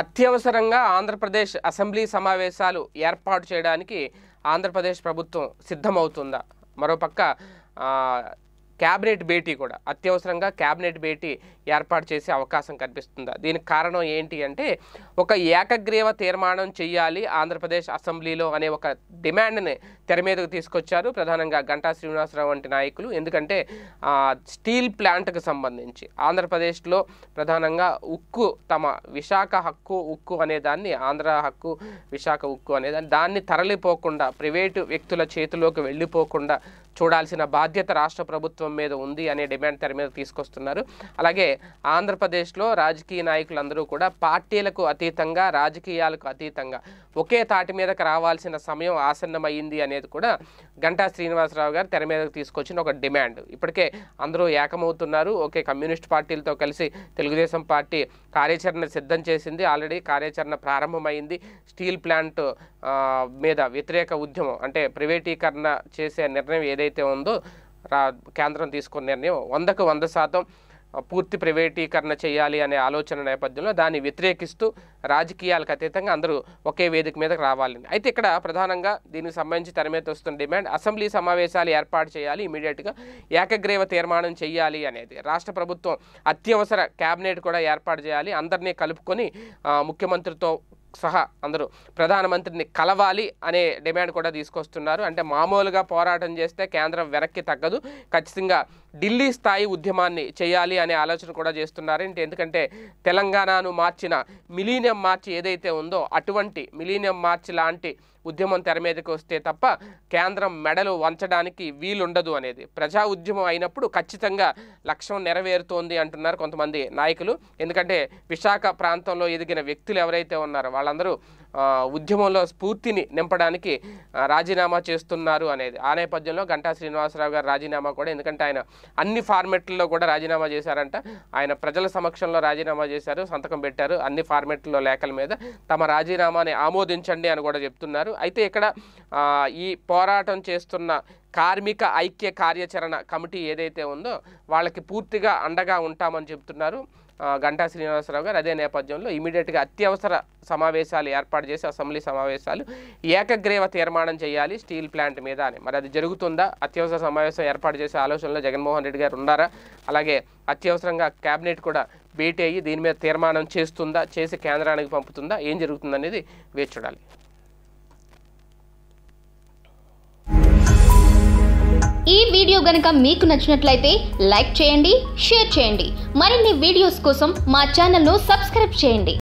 అత్యవసరంగా ఆంధ్రప్రదేశ్ అసెంబ్లీ సమావేశాలు ఏర్పాటు చేయడానికి ఆంధ్రప్రదేశ్ ప్రభుత్వం సిద్ధమవుతుందా మరోపక్క క్యాబినెట్ భేటీ కూడా అత్యవసరంగా క్యాబినెట్ భేటీ ఏర్పాటు చేసే అవకాశం కనిపిస్తుందా దీనికి కారణం ఏంటి అంటే ఒక ఏకగ్రీవ తీర్మానం చేయాలి ఆంధ్రప్రదేశ్ అసెంబ్లీలో అనే ఒక డిమాండ్ని తెర మీదకు తీసుకొచ్చారు ప్రధానంగా గంటా శ్రీనివాసరావు వంటి నాయకులు ఎందుకంటే స్టీల్ ప్లాంట్కు సంబంధించి ఆంధ్రప్రదేశ్లో ప్రధానంగా ఉక్కు తమ విశాఖ హక్కు ఉక్కు అనే దాన్ని ఆంధ్ర హక్కు విశాఖ ఉక్కు అనే దాన్ని దాన్ని తరలిపోకుండా ప్రైవేటు వ్యక్తుల చేతిలోకి వెళ్ళిపోకుండా చూడాల్సిన బాధ్యత రాష్ట్ర ప్రభుత్వం ప్రభుత్వం మీద ఉంది అనే డిమాండ్ తెర మీద తీసుకొస్తున్నారు అలాగే ఆంధ్రప్రదేశ్లో రాజకీయ నాయకులందరూ కూడా పార్టీలకు అతీతంగా రాజకీయాలకు అతీతంగా ఒకే తాటి మీదకి రావాల్సిన సమయం ఆసన్నమైంది అనేది కూడా గంటా శ్రీనివాసరావు గారు తెర మీదకు తీసుకొచ్చిన ఒక డిమాండ్ ఇప్పటికే అందరూ ఏకమవుతున్నారు ఒకే కమ్యూనిస్ట్ పార్టీలతో కలిసి తెలుగుదేశం పార్టీ కార్యాచరణ సిద్ధం చేసింది ఆల్రెడీ కార్యాచరణ ప్రారంభమైంది స్టీల్ ప్లాంట్ మీద వ్యతిరేక ఉద్యమం అంటే ప్రైవేటీకరణ చేసే నిర్ణయం ఏదైతే ఉందో కేంద్రం తీసుకున్న నిర్ణయం వందకు వంద శాతం పూర్తి ప్రైవేటీకరణ చేయాలి అనే ఆలోచన నేపథ్యంలో దాన్ని వ్యతిరేకిస్తూ రాజకీయాలకు అతీతంగా అందరూ ఒకే వేదిక మీదకి రావాలని అయితే ఇక్కడ ప్రధానంగా దీనికి సంబంధించి తరమేత వస్తున్న డిమాండ్ అసెంబ్లీ సమావేశాలు ఏర్పాటు చేయాలి ఇమీడియట్గా ఏకగ్రీవ తీర్మానం చేయాలి అనేది రాష్ట్ర ప్రభుత్వం అత్యవసర క్యాబినెట్ కూడా ఏర్పాటు చేయాలి అందరినీ కలుపుకొని ముఖ్యమంత్రితో సహా అందరూ ప్రధానమంత్రిని కలవాలి అనే డిమాండ్ కూడా తీసుకొస్తున్నారు అంటే మామూలుగా పోరాటం చేస్తే కేంద్రం వెనక్కి తగ్గదు ఖచ్చితంగా ఢిల్లీ స్థాయి ఉద్యమాన్ని చేయాలి అనే ఆలోచన కూడా చేస్తున్నారు అంటే ఎందుకంటే తెలంగాణను మార్చిన మిలీనియం మార్చ్ ఏదైతే ఉందో అటువంటి మిలీనియం మార్చ్ లాంటి ఉద్యమం తెర మీదకి వస్తే తప్ప కేంద్రం మెడలు వంచడానికి వీలుండదు అనేది ప్రజా ఉద్యమం అయినప్పుడు ఖచ్చితంగా లక్ష్యం నెరవేరుతోంది అంటున్నారు కొంతమంది నాయకులు ఎందుకంటే విశాఖ ప్రాంతంలో ఎదిగిన వ్యక్తులు ఎవరైతే ఉన్నారో అందరూ ఉద్యమంలో స్ఫూర్తిని నింపడానికి రాజీనామా చేస్తున్నారు అనేది ఆ నేపథ్యంలో గంటా శ్రీనివాసరావు గారు రాజీనామా కూడా ఎందుకంటే ఆయన అన్ని ఫార్మెట్లలో కూడా రాజీనామా చేశారంట ఆయన ప్రజల సమక్షంలో రాజీనామా చేశారు సంతకం పెట్టారు అన్ని ఫార్మెట్లలో లేఖల మీద తమ రాజీనామాని ఆమోదించండి అని కూడా చెప్తున్నారు అయితే ఇక్కడ ఈ పోరాటం చేస్తున్న కార్మిక ఐక్య కార్యాచరణ కమిటీ ఏదైతే ఉందో వాళ్ళకి పూర్తిగా అండగా ఉంటామని చెప్తున్నారు గంటా శ్రీనివాసరావు గారు అదే నేపథ్యంలో ఇమీడియట్గా అత్యవసర సమావేశాలు ఏర్పాటు ఏర్పాటు చేసి అసెంబ్లీ సమావేశాలు ఏకగ్రీవ తీర్మానం చేయాలి స్టీల్ ప్లాంట్ మీద అని మరి అది జరుగుతుందా అత్యవసర సమావేశం ఏర్పాటు చేసే ఆలోచనలో జగన్మోహన్ రెడ్డి గారు ఉన్నారా అలాగే అత్యవసరంగా కేబినెట్ కూడా భేటీ అయ్యి దీని మీద తీర్మానం చేస్తుందా చేసి కేంద్రానికి పంపుతుందా ఏం జరుగుతుందనేది వేచి చూడాలి ఈ వీడియో గనక మీకు నచ్చినట్లయితే లైక్ చేయండి షేర్ చేయండి మరిన్ని వీడియోస్ కోసం మా ఛానల్ను సబ్స్క్రైబ్ చేయండి